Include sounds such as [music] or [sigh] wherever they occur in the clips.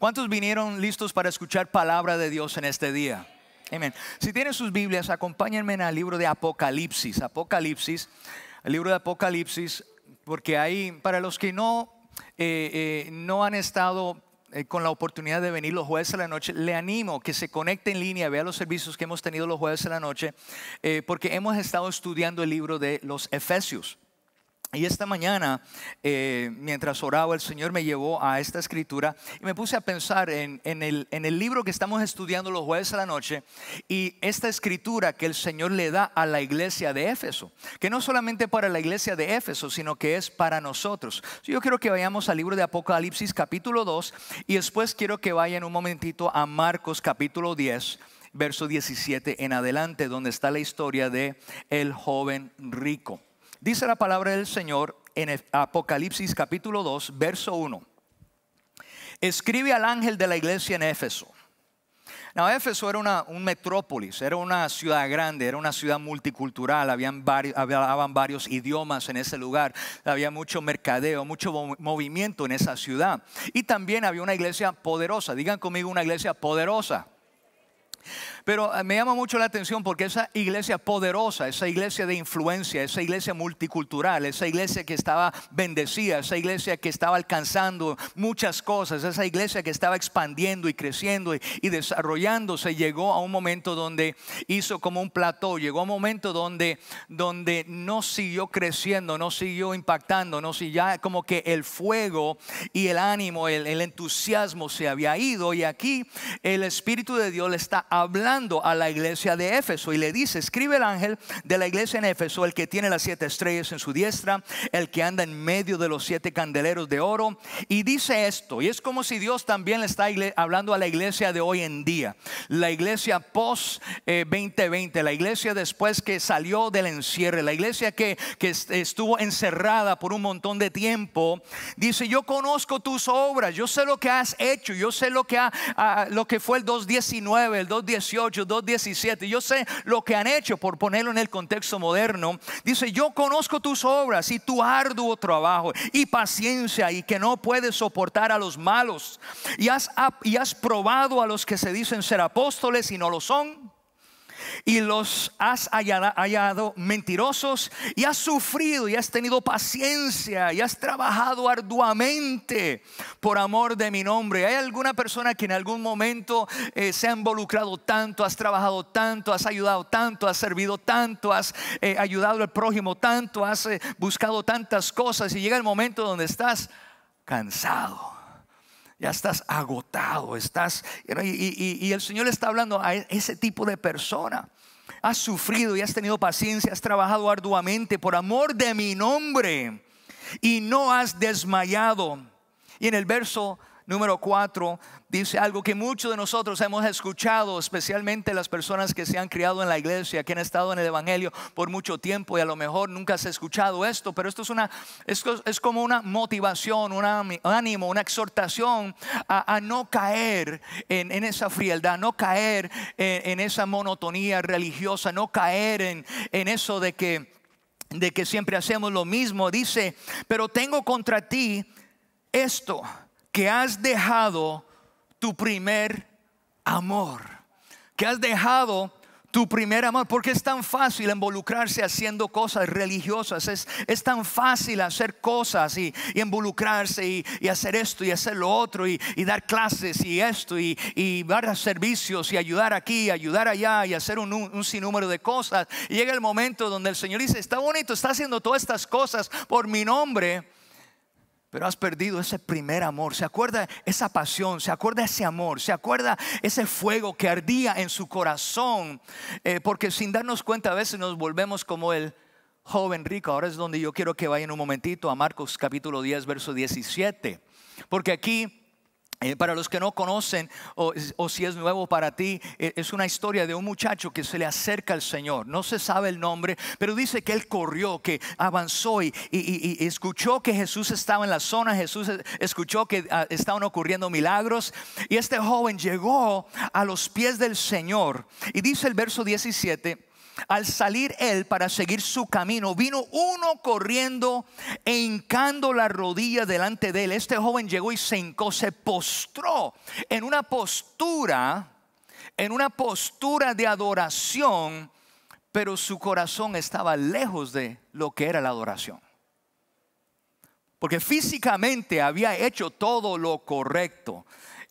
¿Cuántos vinieron listos para escuchar palabra de Dios en este día? Amén. Si tienen sus Biblias, acompáñenme en el libro de Apocalipsis. Apocalipsis, el libro de Apocalipsis, porque ahí, para los que no, eh, eh, no han estado eh, con la oportunidad de venir los jueves a la noche, le animo que se conecte en línea, vea los servicios que hemos tenido los jueves a la noche, porque hemos estado estudiando el libro de los Efesios. Y esta mañana, eh, mientras oraba, el Señor me llevó a esta escritura y me puse a pensar en, el, en, el, libro que estamos estudiando los jueves a la noche y esta escritura que el Señor le da a la iglesia de Éfeso, que no solamente para la iglesia de Éfeso, sino que es para nosotros. Yo quiero que vayamos al libro de Apocalipsis capítulo 2 y después quiero que vayan un momentito a Marcos capítulo 10 verso 17 en adelante, donde está la historia de el joven rico. Dice la palabra del Señor en Apocalipsis capítulo 2, verso 1. Escribe al ángel de la iglesia en Éfeso. Now, Éfeso era una metrópolis, era una ciudad grande, era una ciudad multicultural, habían hablaban varios idiomas en ese lugar, había mucho mercadeo, mucho movimiento en esa ciudad. Y también había una iglesia poderosa, digan conmigo una iglesia poderosa. Pero eh, me llama mucho la atención porque esa iglesia poderosa, esa iglesia de influencia, esa iglesia multicultural, esa iglesia que estaba bendecida, esa iglesia que estaba alcanzando muchas cosas, esa iglesia que estaba expandiendo y creciendo y, desarrollándose, llegó a un momento donde hizo como un plató, llegó a un momento donde, donde no siguió creciendo, no siguió impactando, no siguió, ya como que el fuego y el ánimo, el entusiasmo se había ido y aquí el Espíritu de Dios le está hablando a la iglesia de Éfeso y le dice, escribe el ángel de la iglesia en Éfeso, el que tiene las siete estrellas en su diestra, el que anda en medio de los siete candeleros de oro, y dice esto, y es como si Dios también le está hablando a la iglesia de hoy en día, la iglesia post 2020, eh, la iglesia después que salió del encierre, la iglesia que, estuvo encerrada por un montón de tiempo, dice, yo conozco tus obras, yo sé lo que has hecho, yo sé lo que, ha, lo que fue el 2.19, el 2.18, 18, Yo sé lo que han hecho por ponerlo en el contexto moderno. Dice, yo conozco tus obras y tu arduo trabajo y paciencia y que no puedes soportar a los malos. Y y has probado a los que se dicen ser apóstoles y no lo son y los has hallado, mentirosos y has sufrido y has tenido paciencia y has trabajado arduamente por amor de mi nombre. ¿Hay alguna persona que en algún momento eh, se ha involucrado tanto, has trabajado tanto, has ayudado tanto, has servido tanto, has eh, ayudado al prójimo tanto, has eh, buscado tantas cosas y llega el momento donde estás cansado? ya estás agotado, estás... Y, el Señor le está hablando a e, ese tipo de persona. Has sufrido y has tenido paciencia, has trabajado arduamente por amor de mi nombre y no has desmayado. Y en el verso número cuatro, dice algo que muchos de nosotros hemos escuchado, especialmente las personas que se han criado en la iglesia, que han estado en el Evangelio por mucho tiempo y a lo mejor nunca se has escuchado esto, pero esto es, una, es como una motivación, un ánimo, una exhortación a, no caer en, esa frialdad, no caer en, esa monotonía religiosa, no caer en, en eso de que de que siempre hacemos lo mismo, dice, pero tengo contra ti esto, que has dejado tu primer amor, que has dejado tu primer amor, porque es tan fácil involucrarse haciendo cosas religiosas, es, es tan fácil hacer cosas y, involucrarse y, hacer esto y hacer lo otro y, dar clases y esto y, dar servicios y ayudar aquí, ayudar allá y hacer un, un sinnúmero de cosas. Y llega el momento donde el Señor dice, está bonito, está haciendo todas estas cosas por mi nombre, pero has perdido ese primer amor. ¿Se acuerda esa pasión? ¿Se acuerda ese amor? ¿Se acuerda ese fuego que ardía en su corazón? Eh, porque sin darnos cuenta a veces nos volvemos como el joven rico. Ahora es donde yo quiero que vayan un momentito a Marcos capítulo 10, verso 17. Porque aquí eh, para los que no conocen o, si es nuevo para ti, eh, es una historia de un muchacho que se le acerca al Señor. No se sabe el nombre, pero dice que él corrió, que avanzó y, escuchó que Jesús estaba en la zona, Jesús escuchó que ah, estaban ocurriendo milagros. Y este joven llegó a los pies del Señor. Y dice el verso 17 al salir él para seguir su camino, vino uno corriendo e hincando la rodilla delante de él. Este joven llegó y se hincó, se postró en una postura, en una postura de adoración, pero su corazón estaba lejos de lo que era la adoración. Porque físicamente había hecho todo lo correcto,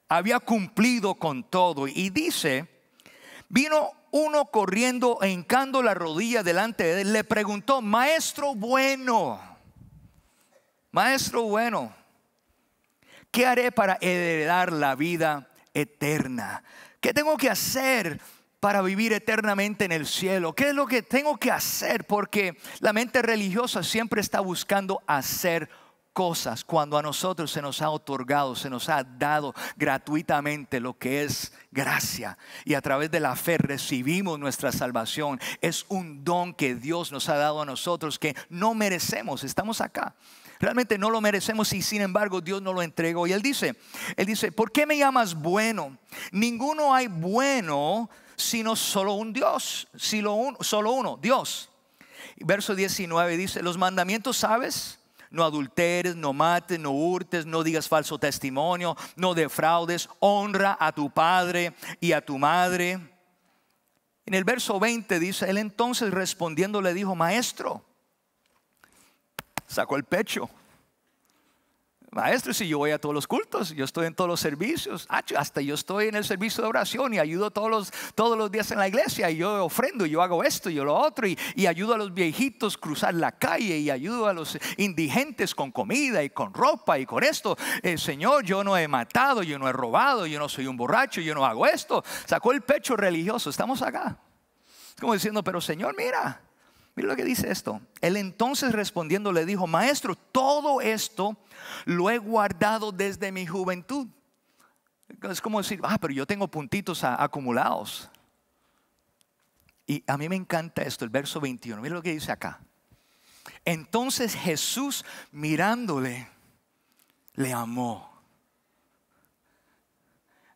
había cumplido con todo. Y dice, vino uno corriendo e hincando la rodilla delante de él, le preguntó, maestro bueno, maestro bueno, ¿qué haré para heredar la vida eterna? ¿Qué tengo que hacer para vivir eternamente en el cielo? ¿Qué es lo que tengo que hacer? Porque la mente religiosa siempre está buscando hacer cosas cuando a nosotros se nos ha otorgado, se nos ha dado gratuitamente lo que es gracia. Y a través de la fe recibimos nuestra salvación. Es un don que Dios nos ha dado a nosotros que no merecemos. Estamos acá. Realmente no lo merecemos y sin embargo Dios no lo entregó. Y Él dice, Él dice, ¿por qué me llamas bueno? Ninguno hay bueno sino solo un Dios, sino un, solo uno, Dios. Verso 19 dice, los mandamientos sabes no adulteres, no mates, no hurtes, no digas falso testimonio, no defraudes, honra a tu padre y a tu madre. En el verso 20 dice, él entonces respondiendo le dijo, maestro, sacó el pecho Maestro, si yo voy a todos los cultos, yo estoy en todos los servicios, ah, hasta yo estoy en el servicio de oración y ayudo todos los, todos los días en la iglesia y yo ofrendo, yo hago esto, y yo lo otro, y, ayudo a los viejitos cruzar la calle y ayudo a los indigentes con comida y con ropa y con esto. Eh, Señor, yo no he matado, yo no he robado, yo no soy un borracho, yo no hago esto. Sacó el pecho religioso, estamos acá. Como diciendo, pero Señor, mira, Mira lo que dice esto. Él entonces respondiendo le dijo, maestro, todo esto lo he guardado desde mi juventud. Es como decir, ah, pero yo tengo puntitos acumulados. Y a mí me encanta esto, el verso 21. Mira lo que dice acá. Entonces Jesús mirándole, le amó.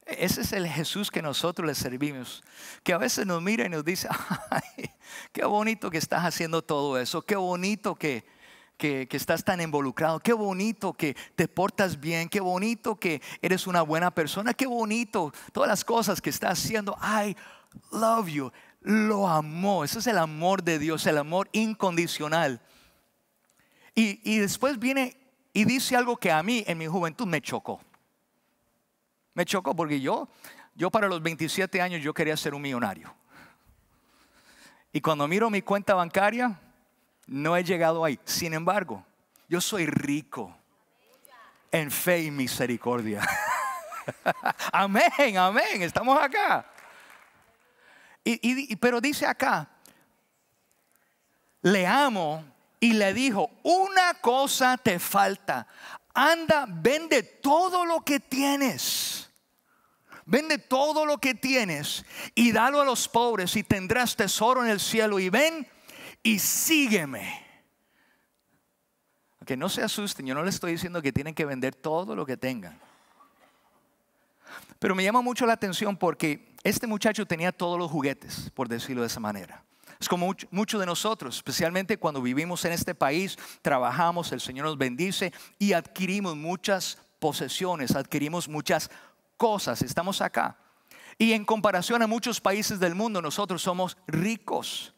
Ese es el Jesús que nosotros le servimos, que a veces nos mira y nos dice, [laughs] ay, qué bonito que estás haciendo todo eso, qué bonito que, que, estás tan involucrado, qué bonito que te portas bien, qué bonito que eres una buena persona, qué bonito todas las cosas que estás haciendo. I love you, lo amo Ese es el amor de Dios, el amor incondicional. y después viene y dice algo que a mí en mi juventud me chocó. Me chocó porque yo, yo para los 27 años yo quería ser un millonario. Y cuando miro mi cuenta bancaria, no he llegado ahí. Sin embargo, yo soy rico en fe y misericordia. [laughs] amén, amén, estamos acá. Y, pero dice acá, le amo y le dijo, una cosa te falta, anda, vende todo lo que tienes Vende todo lo que tienes y dalo a los pobres y tendrás tesoro en el cielo. Y ven y sígueme. Que no se asusten, yo no le estoy diciendo que tienen que vender todo lo que tengan. Pero me llama mucho la atención porque este muchacho tenía todos los juguetes, por decirlo de esa manera. Es como muchos de nosotros, especialmente cuando vivimos en este país, trabajamos, el Señor nos bendice y adquirimos muchas posesiones, adquirimos muchas cosas, estamos acá. Y en comparación a muchos países del mundo, nosotros somos ricos.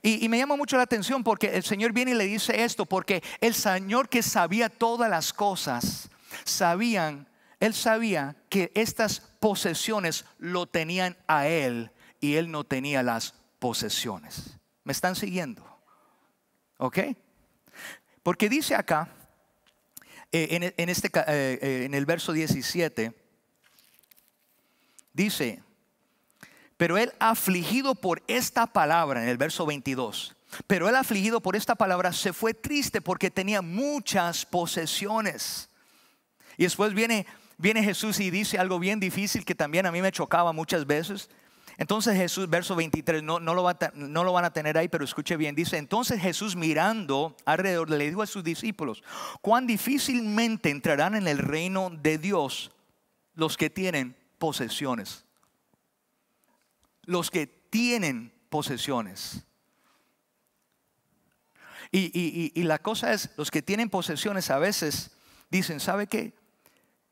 Y, me llama mucho la atención porque el Señor viene y le dice esto, porque el Señor que sabía todas las cosas, sabían, él sabía que estas posesiones lo tenían a él y él no tenía las posesiones. ¿Me están siguiendo? ¿Ok? Porque dice acá, eh, en, este, eh, eh, en el verso 17, Dice, pero él afligido por esta palabra, en el verso 22, pero él afligido por esta palabra se fue triste porque tenía muchas posesiones. Y después viene, viene Jesús y dice algo bien difícil que también a mí me chocaba muchas veces. Entonces Jesús, verso 23, no, lo no lo van a tener ahí, pero escuche bien, dice, entonces Jesús mirando alrededor le dijo a sus discípulos, cuán difícilmente entrarán en el reino de Dios los que tienen posesiones. Los que tienen posesiones. Y, la cosa es, los que tienen posesiones a veces dicen, ¿sabe qué?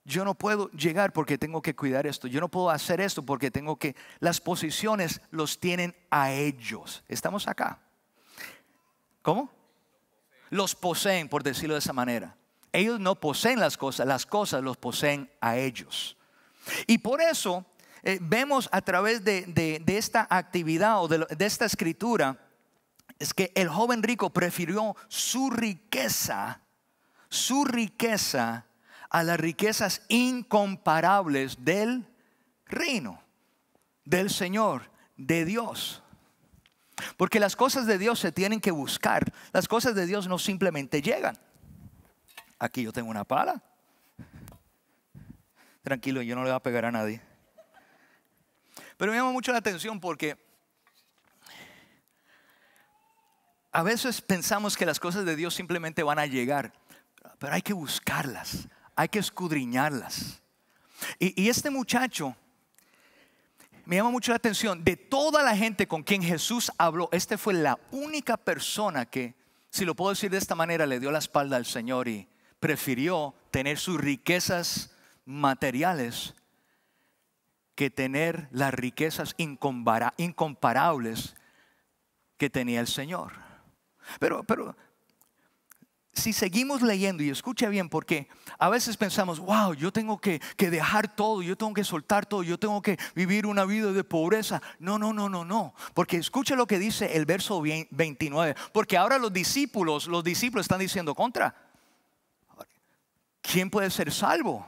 Yo no puedo llegar porque tengo que cuidar esto. Yo no puedo hacer esto porque tengo que... Las posiciones los tienen a ellos. Estamos acá. ¿Cómo? Los poseen, por decirlo de esa manera. Ellos no poseen las cosas, las cosas los poseen a ellos. Y por eso eh, vemos a través de, esta actividad o de, de esta escritura, es que el joven rico prefirió su riqueza, su riqueza a las riquezas incomparables del reino, del Señor, de Dios. Porque las cosas de Dios se tienen que buscar, las cosas de Dios no simplemente llegan. Aquí yo tengo una pala, tranquilo, yo no le voy a pegar a nadie. Pero me llama mucho la atención porque a veces pensamos que las cosas de Dios simplemente van a llegar, pero hay que buscarlas, hay que escudriñarlas. Y, y este muchacho me llama mucho la atención, de toda la gente con quien Jesús habló, este fue la única persona que, si lo puedo decir de esta manera, le dio la espalda al Señor y prefirió tener sus riquezas materiales que tener las riquezas incomparables que tenía el Señor. Pero, pero si seguimos leyendo y escucha bien, porque a veces pensamos, wow, yo tengo que, dejar todo, yo tengo que soltar todo, yo tengo que vivir una vida de pobreza. No, no, no, no, no. Porque escuche lo que dice el verso 29. Porque ahora los discípulos, los discípulos están diciendo contra. ¿Quién puede ser salvo?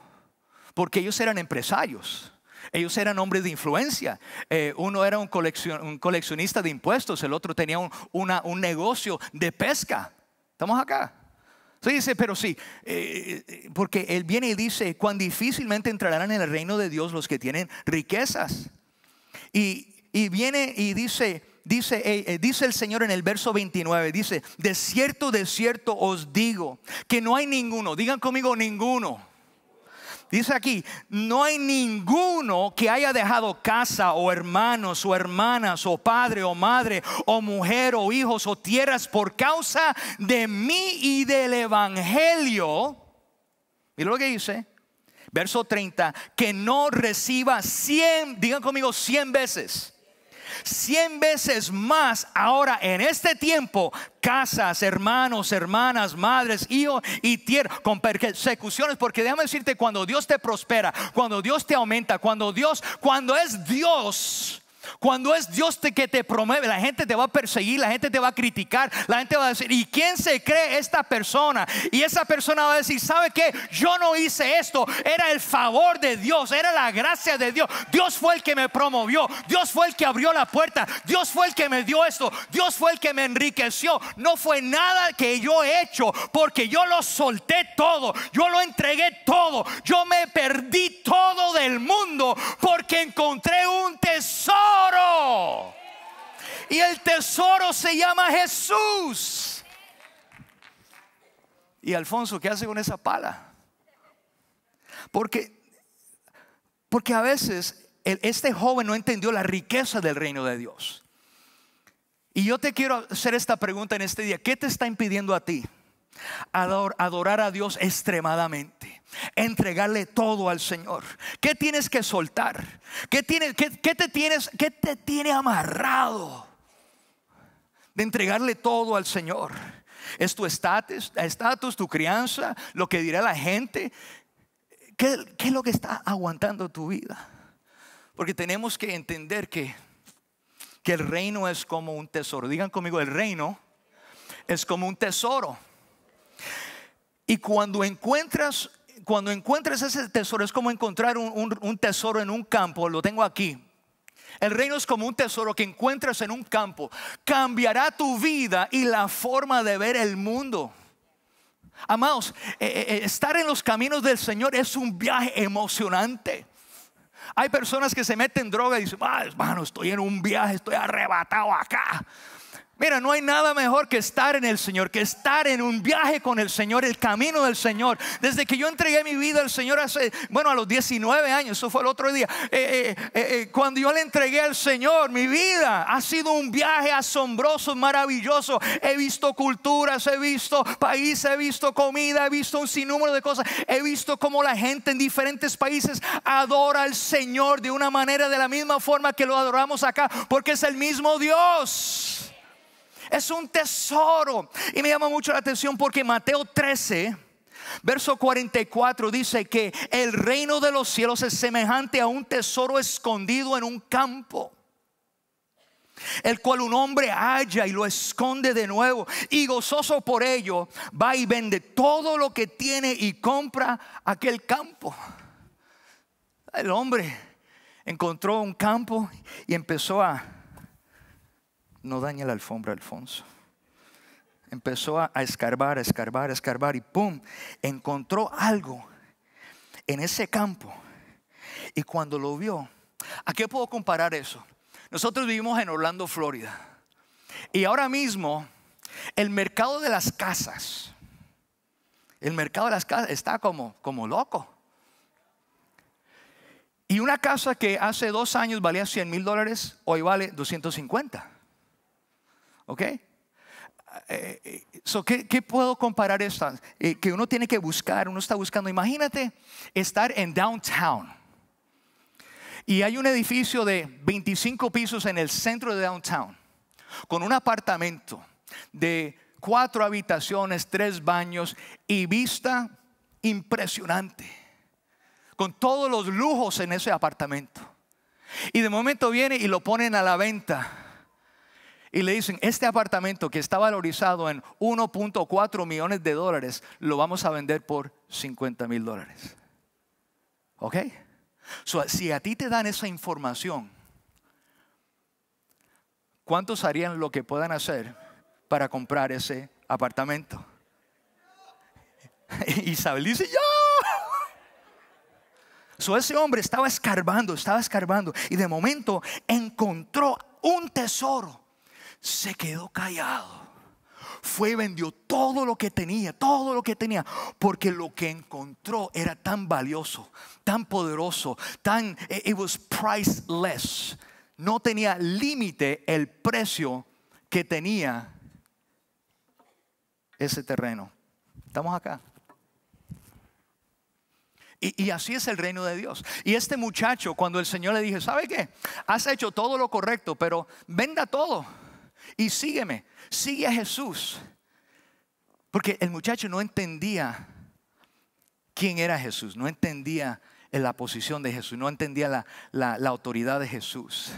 porque ellos eran empresarios. Ellos eran hombres de influencia. Eh, uno era un, un, coleccionista de impuestos, el otro tenía un, negocio de pesca. ¿Estamos acá? Se dice, pero sí, eh, eh, porque él viene y dice, cuán difícilmente entrarán en el reino de Dios los que tienen riquezas. Y, viene y dice, dice, dice el Señor en el verso 29, dice, de cierto, de cierto os digo, que no hay ninguno, digan conmigo ninguno Dice aquí, no hay ninguno que haya dejado casa o hermanos o hermanas o padre o madre o mujer o hijos o tierras por causa de mí y del Evangelio. y lo que dice, verso 30, que no reciba 100, digan conmigo 100 veces cien veces más ahora en este tiempo, casas, hermanos, hermanas, madres, hijos y tierra, con persecuciones, porque déjame decirte, cuando Dios te prospera, cuando Dios te aumenta, cuando Dios, cuando es Dios cuando es Dios te, que te promueve, la gente te va a perseguir, la gente te va a criticar, la gente va a decir, ¿y quién se cree esta persona? Y esa persona va a decir, ¿sabe qué? Yo no hice esto, era el favor de Dios, era la gracia de Dios. Dios fue el que me promovió, Dios fue el que abrió la puerta, Dios fue el que me dio esto, Dios fue el que me enriqueció. No fue nada que yo he hecho, porque yo lo solté todo, yo lo entregué todo, yo me perdí todo del mundo porque encontré un tesoro y el tesoro se llama Jesús. Y Alfonso, ¿qué hace con esa pala? Porque, porque a veces este joven no entendió la riqueza del reino de Dios. Y yo te quiero hacer esta pregunta en este día. ¿Qué te está impidiendo a ti adorar a Dios extremadamente. Entregarle todo al Señor. ¿Qué tienes que soltar? ¿Qué, te, tienes, qué te tiene amarrado? De entregarle todo al Señor. Es tu estatus, estatus, tu crianza, lo que dirá la gente. ¿Qué, es lo que está aguantando tu vida? Porque tenemos que entender que, que el reino es como un tesoro. Digan conmigo, el reino es como un tesoro. Y cuando encuentras, cuando encuentras ese tesoro, es como encontrar un, tesoro en un campo, lo tengo aquí. El reino es como un tesoro que encuentras en un campo. Cambiará tu vida y la forma de ver el mundo. Amados, eh, eh, eh, estar en los caminos del Señor es un viaje emocionante. Hay personas que se meten droga y dicen, ah, hermano, estoy en un viaje, estoy arrebatado acá. Mira, no hay nada mejor que estar en el Señor, que estar en un viaje con el Señor, el camino del Señor. Desde que yo entregué mi vida al Señor hace, bueno, a los 19 años, eso fue el otro día, eh, eh, eh, cuando yo le entregué al Señor mi vida, ha sido un viaje asombroso, maravilloso. He visto culturas, he visto países, he visto comida, he visto un sinnúmero de cosas. He visto cómo la gente en diferentes países adora al Señor de una manera, de la misma forma que lo adoramos acá, porque es el mismo Dios. Es un tesoro. Y me llama mucho la atención porque Mateo 13, verso 44 dice que el reino de los cielos es semejante a un tesoro escondido en un campo el cual un hombre halla y lo esconde de nuevo, y gozoso por ello, va y vende todo lo que tiene y compra aquel campo. El hombre encontró un campo y empezó a no daña la alfombra, Alfonso. Empezó a, escarbar, a escarbar, a escarbar y ¡pum! Encontró algo en ese campo. Y cuando lo vio, ¿a qué puedo comparar eso? Nosotros vivimos en Orlando, Florida. Y ahora mismo, el mercado de las casas, el mercado de las casas está como, como loco. Y una casa que hace dos años valía 100 mil dólares, hoy vale 250. ¿Ok? Eh, eh, so, ¿qué, puedo comparar esto? Eh, que uno tiene que buscar, uno está buscando. Imagínate estar en downtown y hay un edificio de 25 pisos en el centro de downtown con un apartamento de cuatro habitaciones, tres baños y vista impresionante con todos los lujos en ese apartamento. Y de momento viene y lo ponen a la venta y le dicen, este apartamento que está valorizado en 1.4 millones de dólares, lo vamos a vender por 50 mil dólares. ¿Ok? si a ti te dan esa información, ¿cuántos harían lo que puedan hacer para comprar ese apartamento? [laughs] Isabel dice, yo. ese hombre estaba escarbando, estaba escarbando y de momento encontró un tesoro se quedó callado. Fue y vendió todo lo que tenía, todo lo que tenía, porque lo que encontró era tan valioso, tan poderoso, tan eh, it was priceless. No tenía límite el precio que tenía ese terreno. Estamos acá. Y, así es el reino de Dios. Y este muchacho, cuando el Señor le dije, ¿sabe qué? Has hecho todo lo correcto, pero venda todo y sígueme, sigue a Jesús. Porque el muchacho no entendía quién era Jesús, no entendía la posición de Jesús, no entendía la, la autoridad de Jesús.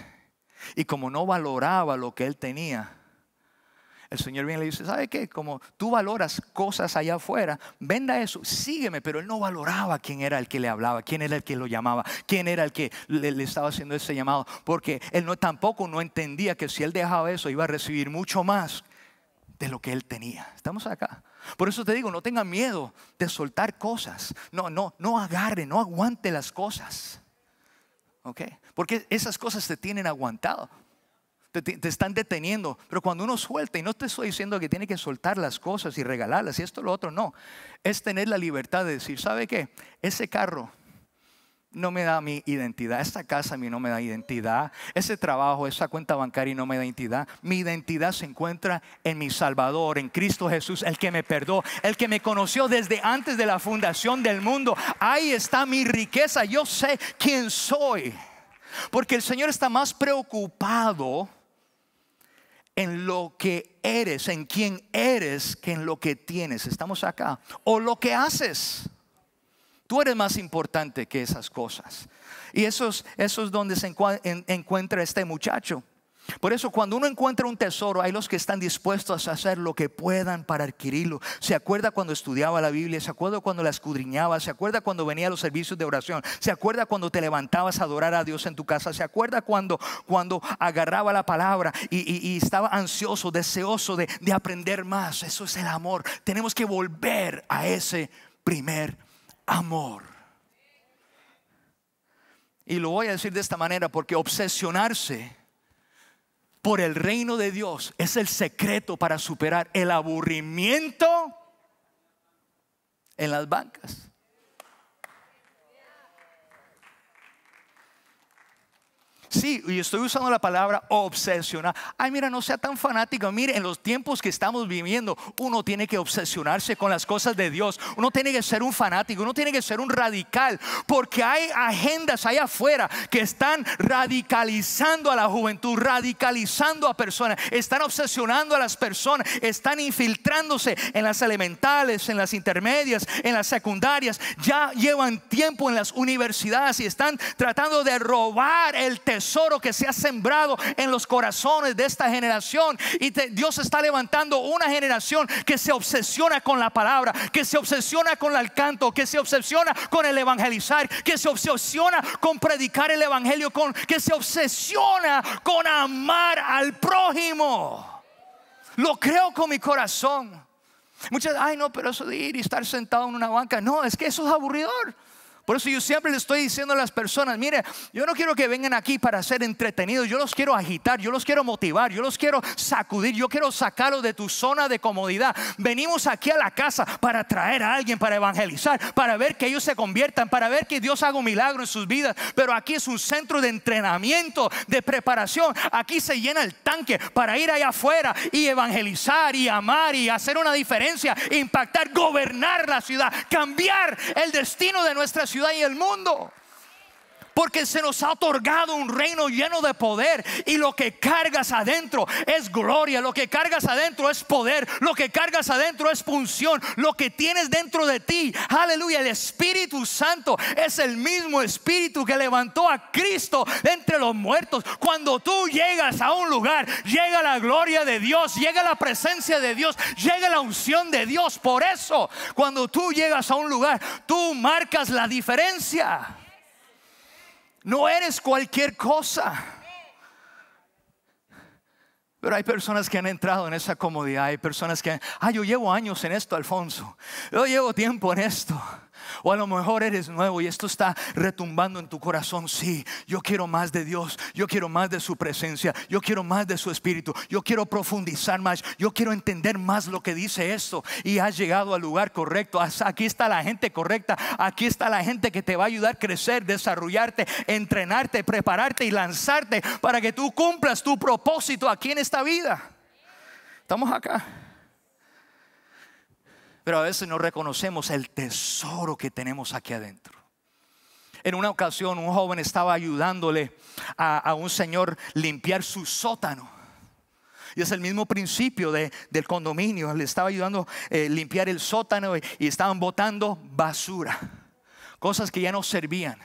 Y como no valoraba lo que él tenía, el Señor viene y le dice, ¿sabe qué? Como tú valoras cosas allá afuera, venda eso, sígueme. Pero él no valoraba quién era el que le hablaba, quién era el que lo llamaba, quién era el que le, estaba haciendo ese llamado. Porque él no, tampoco no entendía que si él dejaba eso iba a recibir mucho más de lo que él tenía. Estamos acá. Por eso te digo, no tenga miedo de soltar cosas. No, no, no agarre, no aguante las cosas. ¿Ok? Porque esas cosas te tienen aguantado te, están deteniendo. Pero cuando uno suelta, y no te estoy diciendo que tiene que soltar las cosas y regalarlas y esto lo otro, no. Es tener la libertad de decir, ¿sabe qué? Ese carro no me da mi identidad, esta casa a no me da identidad, ese trabajo, esa cuenta bancaria no me da identidad. Mi identidad se encuentra en mi Salvador, en Cristo Jesús, el que me perdó, el que me conoció desde antes de la fundación del mundo. Ahí está mi riqueza, yo sé quién soy. Porque el Señor está más preocupado en lo que eres, en quién eres, que en lo que tienes. Estamos acá. O lo que haces. Tú eres más importante que esas cosas. Y eso es, eso es donde se encuentra este muchacho. Por eso cuando uno encuentra un tesoro, hay los que están dispuestos a hacer lo que puedan para adquirirlo. Se acuerda cuando estudiaba la Biblia, se acuerda cuando la escudriñaba, se acuerda cuando venía a los servicios de oración, se acuerda cuando te levantabas a adorar a Dios en tu casa, se acuerda cuando, agarraba la palabra y, estaba ansioso, deseoso de aprender más. Eso es el amor. Tenemos que volver a ese primer amor. Y lo voy a decir de esta manera porque obsesionarse por el reino de Dios es el secreto para superar el aburrimiento en las bancas. Sí, y estoy usando la palabra obsesionar. Ay, mira, no sea tan fanático. Mire, en los tiempos que estamos viviendo, uno tiene que obsesionarse con las cosas de Dios. Uno tiene que ser un fanático, uno tiene que ser un radical, porque hay agendas allá afuera que están radicalizando a la juventud, radicalizando a personas, están obsesionando a las personas, están infiltrándose en las elementales, en las intermedias, en las secundarias. Ya llevan tiempo en las universidades y están tratando de robar el tesoro que se ha sembrado en los corazones de esta generación. Y Dios está levantando una generación que se obsesiona con la palabra, que se obsesiona con el canto, que se obsesiona con el evangelizar, que se obsesiona con predicar el evangelio, con, que se obsesiona con amar al prójimo. Lo creo con mi corazón. Muchas, ay no, pero eso de ir y estar sentado en una banca, no, es que eso es aburridor. Por eso yo siempre le estoy diciendo a las personas, mire, yo no quiero que vengan aquí para ser entretenidos, yo los quiero agitar, yo los quiero motivar, yo los quiero sacudir, yo quiero sacarlos de tu zona de comodidad. Venimos aquí a la casa para traer a alguien, para evangelizar, para ver que ellos se conviertan, para ver que Dios haga un milagro en sus vidas. Pero aquí es un centro de entrenamiento, de preparación. Aquí se llena el tanque para ir allá afuera y evangelizar y amar y hacer una diferencia, impactar, gobernar la ciudad, cambiar el destino de nuestra ciudad ciudad y el mundo porque se nos ha otorgado un reino lleno de poder y lo que cargas adentro es gloria, lo que cargas adentro es poder, lo que cargas adentro es punción, lo que tienes dentro de ti, aleluya, el Espíritu Santo es el mismo Espíritu que levantó a Cristo entre los muertos. Cuando tú llegas a un lugar, llega la gloria de Dios, llega la presencia de Dios, llega la unción de Dios. Por eso, cuando tú llegas a un lugar, tú marcas la diferencia. No eres cualquier cosa. Pero hay personas que han entrado en esa comodidad, hay personas que, ah, yo llevo años en esto, Alfonso, yo llevo tiempo en esto. O a lo mejor eres nuevo y esto está retumbando en tu corazón. Sí, yo quiero más de Dios, yo quiero más de su presencia, yo quiero más de su espíritu, yo quiero profundizar más, yo quiero entender más lo que dice esto. Y has llegado al lugar correcto. Aquí está la gente correcta, aquí está la gente que te va a ayudar a crecer, desarrollarte, entrenarte, prepararte y lanzarte para que tú cumplas tu propósito aquí en esta vida. Estamos acá pero a veces no reconocemos el tesoro que tenemos aquí adentro. En una ocasión un joven estaba ayudándole a, un señor limpiar su sótano. Y es el mismo principio del condominio. Le estaba ayudando a eh, limpiar el sótano y, estaban botando basura. Cosas que ya no servían.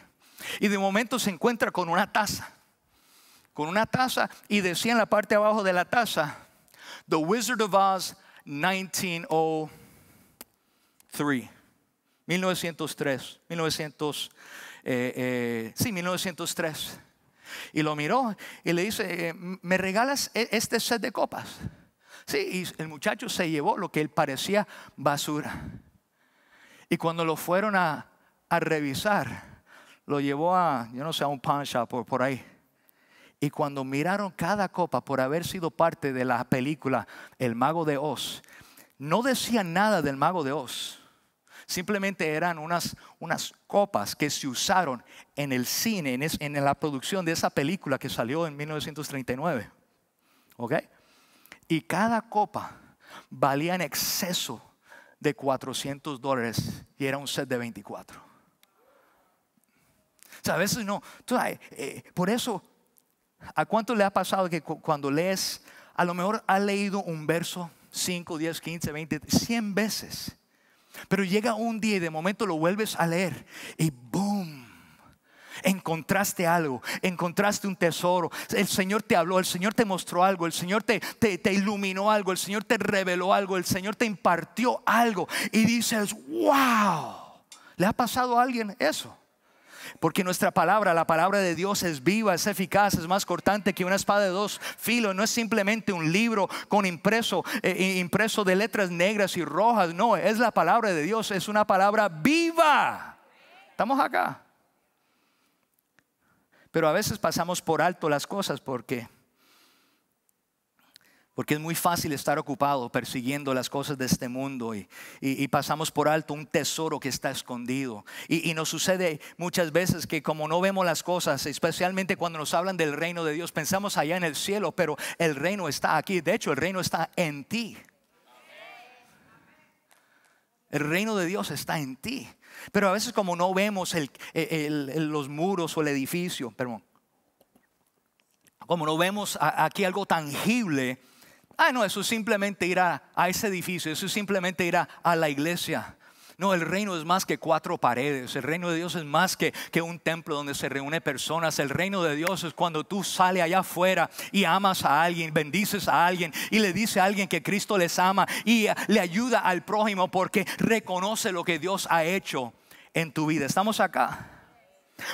Y de momento se encuentra con una taza. Con una taza y decía en la parte de abajo de la taza, The Wizard of Oz 1900. 1903. 1900, sí, 1903. Y lo miró y le dice, eh, ¿me regalas e-, este set de copas? Sí, y el muchacho se llevó lo que él parecía basura. Y cuando lo fueron a, revisar, lo llevó a, yo no sé, a un pawn shop por ahí. Y cuando miraron cada copa por haber sido parte de la película El Mago de Oz, no decía nada del Mago de Oz simplemente eran unas, copas que se usaron en el cine, en, la producción de esa película que salió en 1939. ¿Ok? Y cada copa valía en exceso de 400 dólares y era un set de 24. O sea, a veces no. Eh, por eso, ¿a cuánto le ha pasado que cuando lees, a lo mejor ha leído un verso 5, 10, 15, 20, 100 veces pero llega un día y de momento lo vuelves a leer y boom. Encontraste algo, encontraste un tesoro. El Señor te habló, el Señor te mostró algo, el Señor te, iluminó algo, el Señor te reveló algo, el Señor te impartió algo. Y dices, wow, ¿le ha pasado a alguien eso? Porque nuestra palabra, la palabra de Dios es viva, es eficaz, es más cortante que una espada de dos filos. No es simplemente un libro con impreso, eh, eh, impreso de letras negras y rojas. No, es la palabra de Dios, es una palabra viva. Estamos acá. Pero a veces pasamos por alto las cosas porque porque es muy fácil estar ocupado persiguiendo las cosas de este mundo y, pasamos por alto un tesoro que está escondido. Y, nos sucede muchas veces que como no vemos las cosas, especialmente cuando nos hablan del reino de Dios, pensamos allá en el cielo, pero el reino está aquí. De hecho, el reino está en ti. El reino de Dios está en ti. Pero a veces como no vemos los muros o el edificio, perdón, como no vemos aquí algo tangible, ah, no, eso simplemente irá a, ese edificio, eso simplemente irá a, la iglesia. No, el reino es más que cuatro paredes. El reino de Dios es más que, que, un templo donde se reúne personas. El reino de Dios es cuando tú sales allá afuera y amas a alguien, bendices a alguien y le dice a alguien que Cristo les ama y le ayuda al prójimo porque reconoce lo que Dios ha hecho en tu vida. Estamos acá.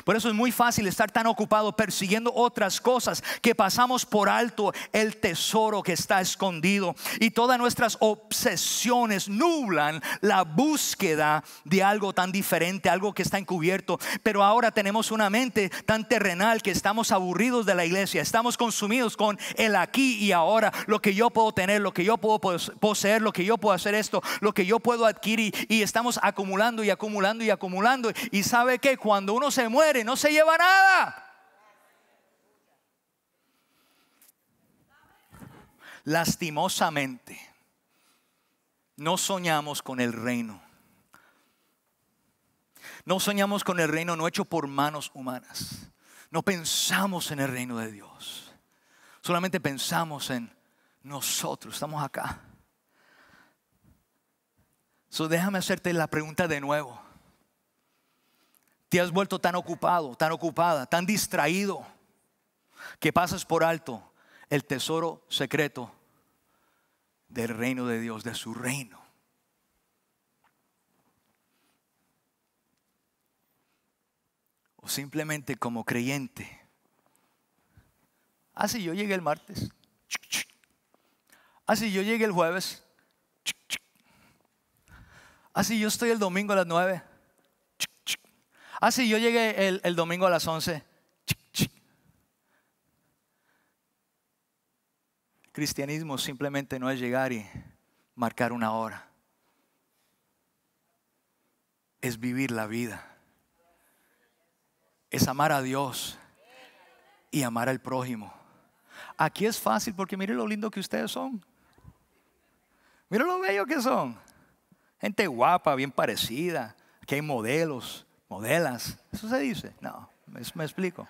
Por eso es muy fácil estar tan ocupado persiguiendo otras cosas que pasamos por alto el tesoro que está escondido. Y todas nuestras obsesiones nublan la búsqueda de algo tan diferente, algo que está encubierto. Pero ahora tenemos una mente tan terrenal que estamos aburridos de la iglesia, estamos consumidos con el aquí y ahora, lo que yo puedo tener, lo que yo puedo poseer, lo que yo puedo hacer esto, lo que yo puedo adquirir. Y estamos acumulando y acumulando y acumulando. Y sabe que cuando uno se muere, no se lleva nada. Lastimosamente, no soñamos con el reino. No soñamos con el reino no hecho por manos humanas. No pensamos en el reino de Dios. Solamente pensamos en nosotros. Estamos acá. So déjame hacerte la pregunta de nuevo. Te has vuelto tan ocupado, tan ocupada, tan distraído, que pasas por alto el tesoro secreto del reino de Dios, de su reino. O simplemente como creyente. Así ah, si yo llegué el martes. Así ah, si yo llegué el jueves. Así ah, si yo estoy el domingo a las nueve. Ah, yo llegué el, domingo a las 11. Cristianismo simplemente no es llegar y marcar una hora. Es vivir la vida. Es amar a Dios y amar al prójimo. Aquí es fácil porque miren lo lindo que ustedes son. Miren lo bello que son. Gente guapa, bien parecida. Que hay modelos modelas. Eso se dice. No, me, me explico.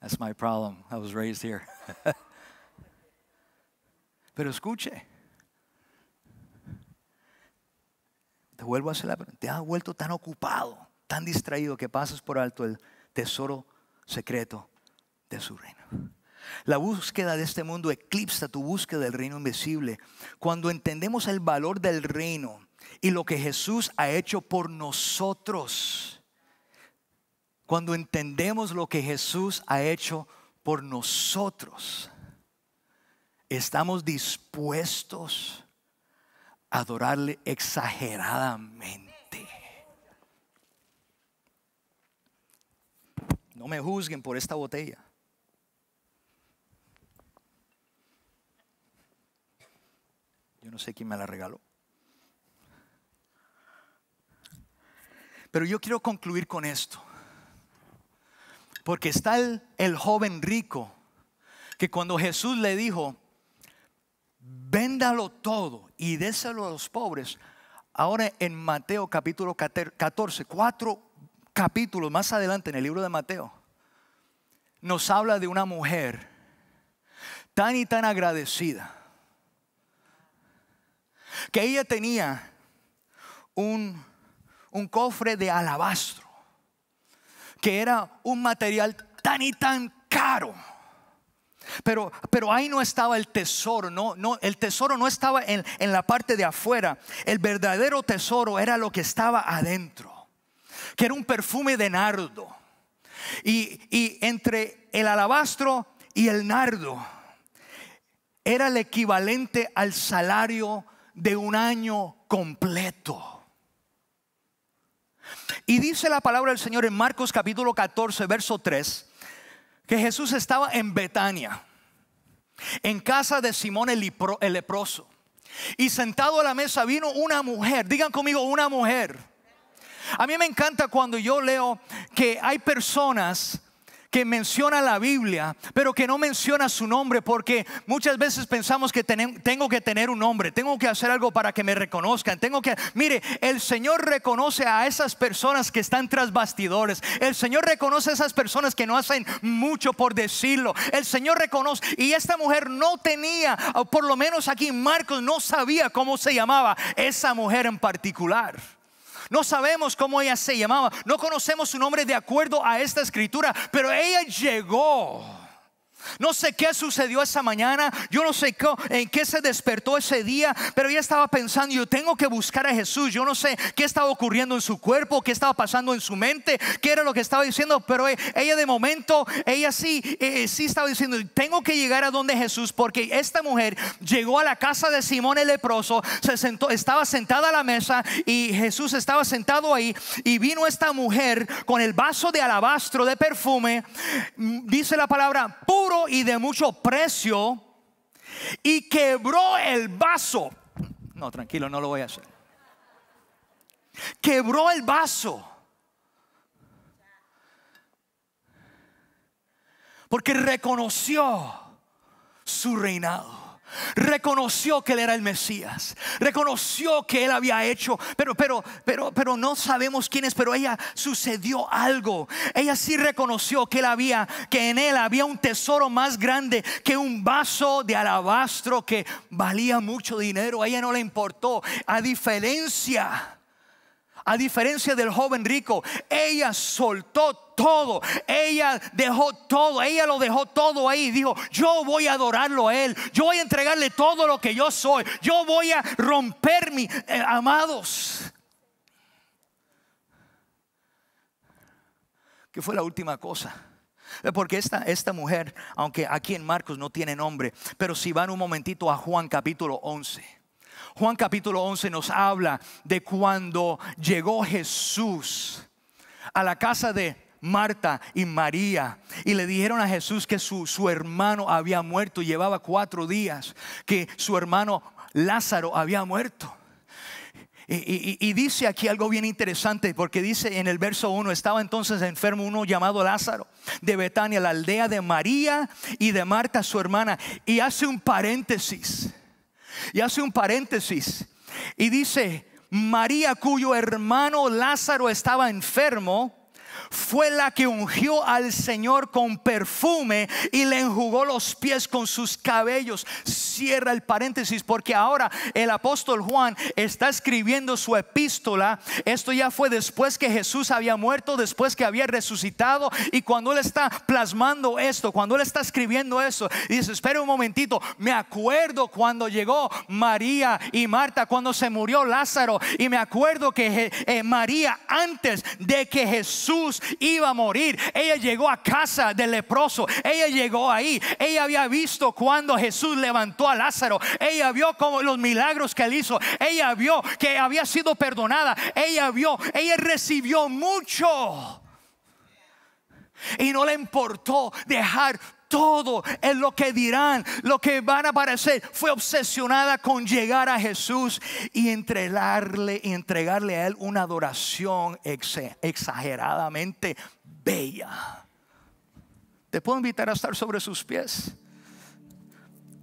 That's my problem. I was raised here. [laughs] Pero escuche. Te vuelvo a hacer la pregunta. Te has vuelto tan ocupado, tan distraído que pasas por alto el tesoro secreto de su reino. La búsqueda de este mundo eclipsa tu búsqueda del reino invisible. Cuando entendemos el valor del reino, y lo que Jesús ha hecho por nosotros. Cuando entendemos lo que Jesús ha hecho por nosotros, estamos dispuestos a adorarle exageradamente. No me juzguen por esta botella. Yo no sé quién me la regaló. Pero yo quiero concluir con esto. Porque está el, joven rico que cuando Jesús le dijo, véndalo todo y déselo a los pobres, ahora en Mateo capítulo 14, cuatro capítulos más adelante en el libro de Mateo, nos habla de una mujer tan y tan agradecida que ella tenía un un cofre de alabastro, que era un material tan y tan caro. Pero, pero ahí no estaba el tesoro, no, no, el tesoro no estaba en, la parte de afuera, el verdadero tesoro era lo que estaba adentro, que era un perfume de nardo. y entre el alabastro y el nardo era el equivalente al salario de un año completo. Y dice la palabra del Señor en Marcos capítulo 14, verso 3, que Jesús estaba en Betania, en casa de Simón el, leproso. Y sentado a la mesa vino una mujer, digan conmigo, una mujer. A mí me encanta cuando yo leo que hay personas que menciona la Biblia, pero que no menciona su nombre, porque muchas veces pensamos que tengo que tener un nombre, tengo que hacer algo para que me reconozcan, tengo que... Mire, el Señor reconoce a esas personas que están tras bastidores, el Señor reconoce a esas personas que no hacen mucho por decirlo, el Señor reconoce, y esta mujer no tenía, por lo menos aquí Marcos no sabía cómo se llamaba esa mujer en particular. No sabemos cómo ella se llamaba, no conocemos su nombre de acuerdo a esta escritura, pero ella llegó no sé qué sucedió esa mañana, yo no sé en qué se despertó ese día, pero ella estaba pensando, yo tengo que buscar a Jesús, yo no sé qué estaba ocurriendo en su cuerpo, qué estaba pasando en su mente, qué era lo que estaba diciendo, pero e, ella de momento, ella sí, eh, eh, sí estaba diciendo, tengo que llegar a donde Jesús, porque esta mujer llegó a la casa de Simón el leproso, se sentó, estaba sentada a la mesa y Jesús estaba sentado ahí y vino esta mujer con el vaso de alabastro de perfume, mm, dice la palabra, puro y de mucho precio y quebró el vaso. No, tranquilo, no lo voy a hacer. Quebró el vaso. Porque reconoció su reinado. Reconoció que él era el Mesías, reconoció que él había hecho, pero pero pero pero no sabemos quién es, pero ella sucedió algo. Ella sí reconoció que él había que en él había un tesoro más grande que un vaso de alabastro que valía mucho dinero. A ella no le importó, a diferencia a diferencia del joven rico, ella soltó todo, ella dejó todo, ella lo dejó todo ahí. Dijo, yo voy a adorarlo a él, yo voy a entregarle todo lo que yo soy, yo voy a romper mi eh, amados. Que fue la última cosa. Eh, porque esta, esta mujer, aunque aquí en Marcos no tiene nombre, pero si van un momentito a Juan capítulo 11. Juan capítulo 11 nos habla de cuando llegó Jesús a la casa de Marta y María y le dijeron a Jesús que su, hermano había muerto, llevaba cuatro días, que su hermano Lázaro había muerto. Y, y, dice aquí algo bien interesante, porque dice en el verso 1, estaba entonces enfermo uno llamado Lázaro de Betania, la aldea de María y de Marta, su hermana, y hace un paréntesis y hace un paréntesis y dice, María cuyo hermano Lázaro estaba enfermo, fue la que ungió al Señor con perfume y le enjugó los pies con sus cabellos. Cierra el paréntesis porque ahora el apóstol Juan está escribiendo su epístola. Esto ya fue después que Jesús había muerto, después que había resucitado y cuando él está plasmando esto, cuando él está escribiendo eso, dice, espera un momentito, me acuerdo cuando llegó María y Marta, cuando se murió Lázaro y me acuerdo que eh, María antes de que Jesús iba a morir. Ella llegó a casa del leproso. Ella llegó ahí. Ella había visto cuando Jesús levantó a Lázaro. Ella vio como los milagros que él hizo. Ella vio que había sido perdonada. Ella vio, ella recibió mucho. Y no le importó dejar todo es lo que dirán, lo que van a parecer, fue obsesionada con llegar a Jesús y entregarle, y entregarle a Él una adoración exageradamente bella. Te puedo invitar a estar sobre sus pies.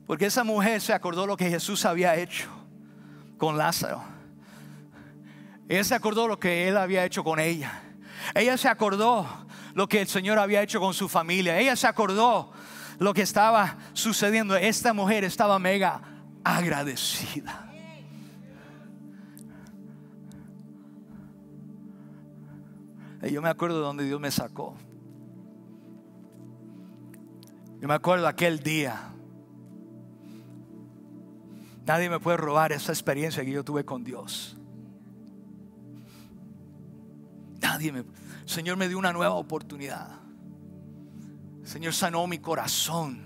Porque esa mujer se acordó lo que Jesús había hecho con Lázaro. Ella se acordó lo que él había hecho con ella. Ella se acordó lo que el Señor había hecho con su familia. Ella se acordó lo que estaba sucediendo. Esta mujer estaba mega agradecida. Y yo me acuerdo de donde Dios me sacó. Yo me acuerdo aquel día. Nadie me puede robar esa experiencia que yo tuve con Dios. Nadie me... Señor me dio una nueva oportunidad. Señor sanó mi corazón.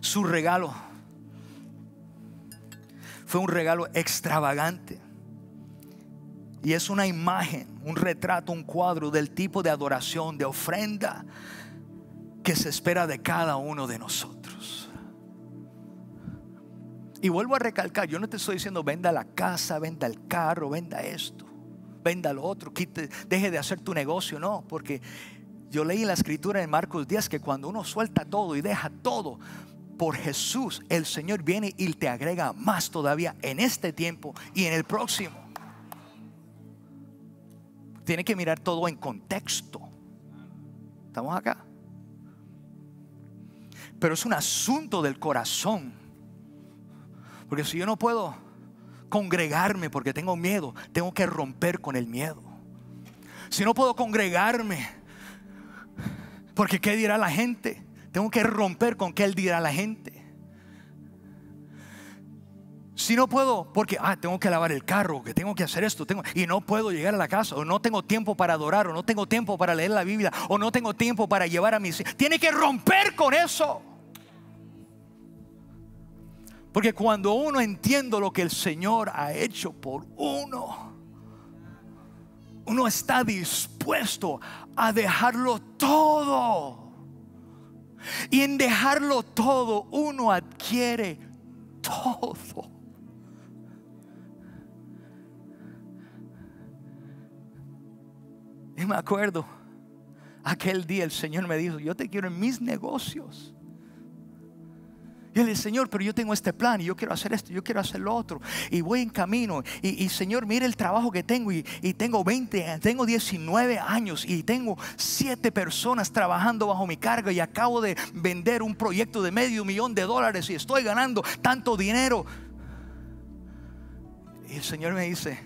Su regalo fue un regalo extravagante. Y es una imagen, un retrato, un cuadro del tipo de adoración, de ofrenda que se espera de cada uno de nosotros. Y vuelvo a recalcar, yo no te estoy diciendo venda la casa, venda el carro, venda esto, venda lo otro, quite, deje de hacer tu negocio, no, porque yo leí en la escritura en Marcos 10 que cuando uno suelta todo y deja todo por Jesús, el Señor viene y te agrega más todavía en este tiempo y en el próximo. Tiene que mirar todo en contexto. ¿Estamos acá? Pero es un asunto del corazón porque si yo no puedo congregarme porque tengo miedo, tengo que romper con el miedo. Si no puedo congregarme porque qué dirá la gente, tengo que romper con qué él dirá la gente. Si no puedo, porque ah, tengo que lavar el carro, que tengo que hacer esto, tengo, y no puedo llegar a la casa, o no tengo tiempo para adorar, o no tengo tiempo para leer la Biblia, o no tengo tiempo para llevar a mis hijos. Tiene que romper con eso. Porque cuando uno entiende lo que el Señor ha hecho por uno, uno está dispuesto a dejarlo todo. Y en dejarlo todo, uno adquiere todo. Y me acuerdo, aquel día el Señor me dijo, yo te quiero en mis negocios. Y Señor, pero yo tengo este plan y yo quiero hacer esto, yo quiero hacer lo otro. Y voy en camino. Y, Señor, mire el trabajo que tengo. Y, tengo 20, tengo 19 años y tengo 7 personas trabajando bajo mi carga. Y acabo de vender un proyecto de medio millón de dólares y estoy ganando tanto dinero. Y el Señor me dice,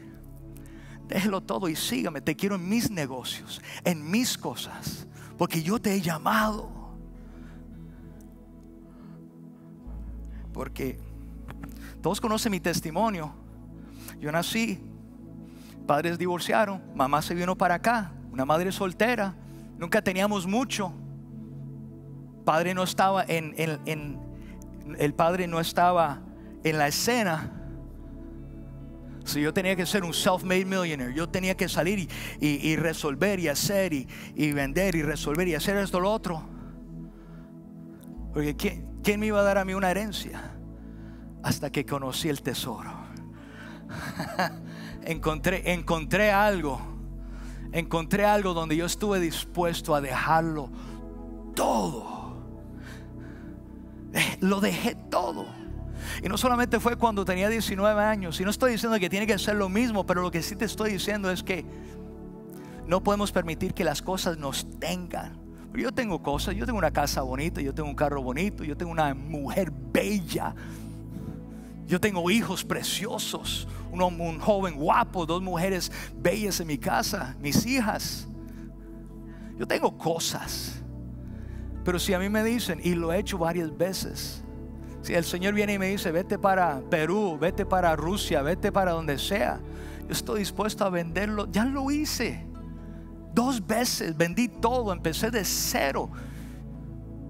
déjelo todo y sígame. Te quiero en mis negocios, en mis cosas. Porque yo te he llamado. Porque todos conocen mi testimonio. Yo nací, padres divorciaron, mamá se vino para acá, una madre soltera, nunca teníamos mucho. Padre no estaba en, el padre no estaba en la escena. Si yo tenía que ser un self-made millionaire, yo tenía que salir y, resolver y hacer y, vender y resolver y hacer esto lo otro. Porque qué. ¿Quién me iba a dar a mí una herencia? Hasta que conocí el tesoro. [laughs] encontré, encontré algo. Encontré algo donde yo estuve dispuesto a dejarlo todo. Eh, lo dejé todo. Y no solamente fue cuando tenía 19 años. Y no estoy diciendo que tiene que ser lo mismo, pero lo que sí te estoy diciendo es que no podemos permitir que las cosas nos tengan yo tengo cosas, yo tengo una casa bonita, yo tengo un carro bonito, yo tengo una mujer bella. Yo tengo hijos preciosos, un joven guapo, dos mujeres bellas en mi casa, mis hijas. Yo tengo cosas. Pero si a mí me dicen, y lo he hecho varias veces, si el Señor viene y me dice, vete para Perú, vete para Rusia, vete para donde sea, yo estoy dispuesto a venderlo, ya lo hice. Dos veces vendí todo, empecé de cero.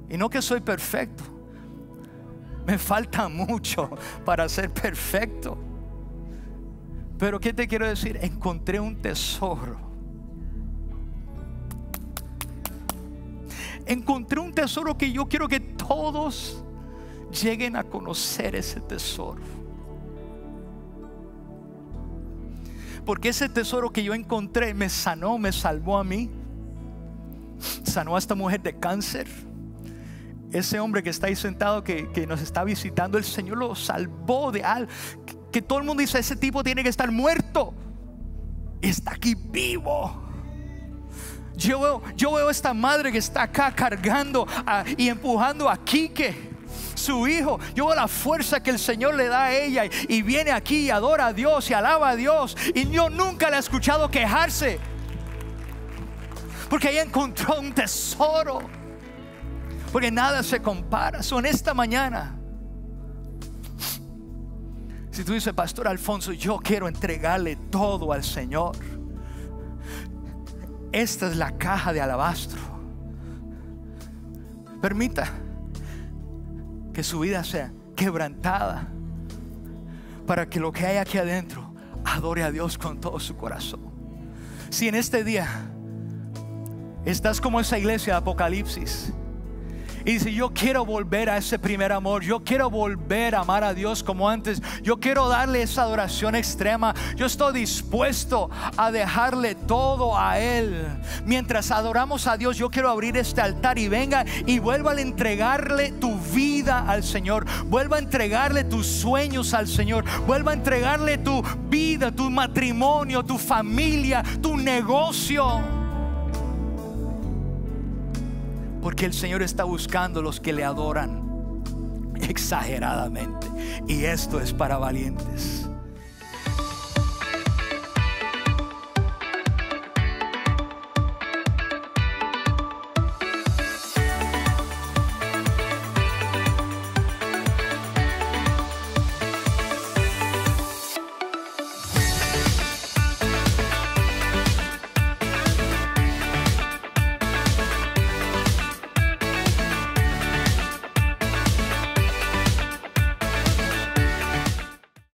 Y no que soy perfecto. Me falta [laughs] mucho para ser perfecto. Pero ¿qué te quiero decir? Encontré un tesoro. Encontré un tesoro que yo quiero que todos lleguen a conocer ese tesoro. Porque ese tesoro que yo encontré me sanó, me salvó a mí. Sanó a esta mujer de cáncer. Ese hombre que está ahí sentado, que, nos está visitando, el Señor lo salvó de algo. Que, todo el mundo dice, ese tipo tiene que estar muerto. Está aquí vivo. Yo veo, yo veo esta madre que está acá cargando ah, y empujando a Quique su hijo. Yo la fuerza que el Señor le da a ella y, viene aquí y adora a Dios y alaba a Dios. Y yo nunca la he escuchado quejarse. Porque ella encontró un tesoro. Porque nada se compara. Son esta mañana. Si tú dices, Pastor Alfonso, yo quiero entregarle todo al Señor. Esta es la caja de alabastro. Permita que su vida sea quebrantada, para que lo que hay aquí adentro adore a Dios con todo su corazón. Si en este día estás como esa iglesia de Apocalipsis, y dice, yo quiero volver a ese primer amor, yo quiero volver a amar a Dios como antes, yo quiero darle esa adoración extrema, yo estoy dispuesto a dejarle todo a Él. Mientras adoramos a Dios, yo quiero abrir este altar y venga y vuelva a entregarle tu vida al Señor, vuelva a entregarle tus sueños al Señor, vuelva a entregarle tu vida, tu matrimonio, tu familia, tu negocio. Porque el Señor está buscando los que le adoran [laughs] exageradamente. Y esto es para valientes.